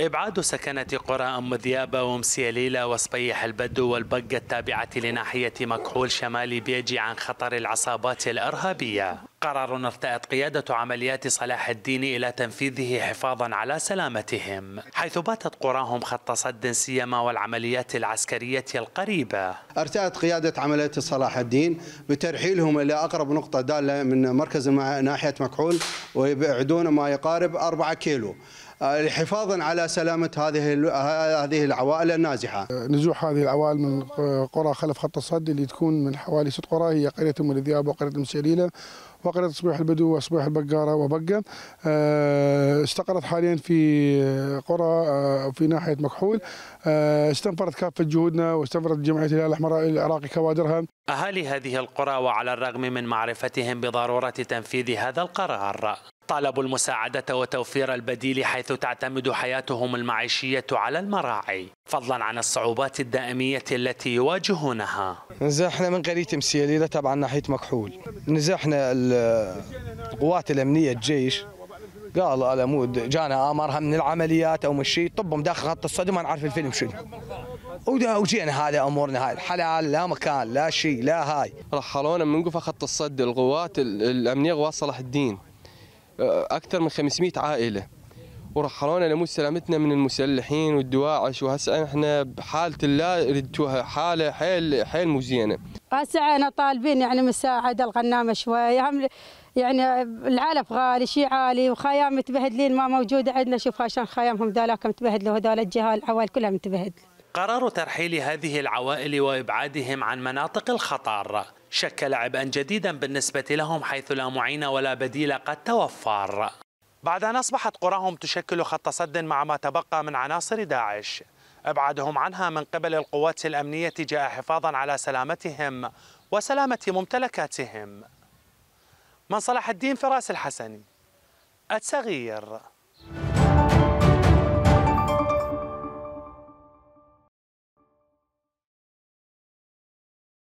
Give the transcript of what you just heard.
إبعاد سكنة قرى أم ذيابة ومسياليلة وصبيح البدو والبقة التابعة لناحية مكحول شمال بيجي عن خطر العصابات الإرهابية قرار ارتأت قيادة عمليات صلاح الدين إلى تنفيذه حفاظا على سلامتهم حيث باتت قراهم خط صد سيما والعمليات العسكرية القريبة ارتأت قيادة عمليات صلاح الدين بترحيلهم إلى أقرب نقطة دالة من مركز ناحية مكحول ويبعدون ما يقارب 4 كيلو آه، لحفاظا على سلامه هذه آه، هذه العوائل النازحه. آه، نزوح هذه العوائل من قرى خلف خط الصد اللي تكون من حوالي ست قرى هي قريه ام الذئاب وقريه ام سليله وقرية صبيح البدو وصبيح البقارة وبقة استقرت حاليا في قرى في ناحية مكحول استنفرت كافة جهودنا واستنفرت جمعية الهلال الأحمر العراقي كوادرها أهالي هذه القرى وعلى الرغم من معرفتهم بضرورة تنفيذ هذا القرار طلبوا المساعدة وتوفير البديل حيث تعتمد حياتهم المعيشية على المراعي فضلا عن الصعوبات الدائمية التي يواجهونها نزاحنا من قرية مسيليلة تبع ناحية مكحول نزاحنا القوات الأمنية الجيش قال على مود جانا امرها من العمليات او مشي طبهم داخل خط الصدمه ما نعرف الفيلم شنو وجينا هذا امورنا هاي الحلال لا مكان لا شيء لا هاي رحلونا من قفا خط الصد القوات الامنيه قوات صلاح الدين آه، اكثر من 500 عائله ورحلونا حاولنا نموت سلامتنا من المسلحين والدواعش وهسه احنا بحاله لا ردتوها حاله حيل حيل مو زينه. هسه احنا طالبين يعني مساعده الغنامه شوي يعني العلف غالي شيء عالي وخيام متبهدلين ما موجوده عندنا شوف عشان خيامهم ذولاك متبهدله وهذول الجهال العوائل كلها متبهدله. قرار ترحيل هذه العوائل وابعادهم عن مناطق الخطر شكل عبئا جديدا بالنسبه لهم حيث لا معين ولا بديل قد توفر. بعد ان اصبحت قراهم تشكل خط صد مع ما تبقى من عناصر داعش. ابعادهم عنها من قبل القوات الامنيه جاء حفاظا على سلامتهم وسلامه ممتلكاتهم. من صلاح الدين فراس الحسني التغيير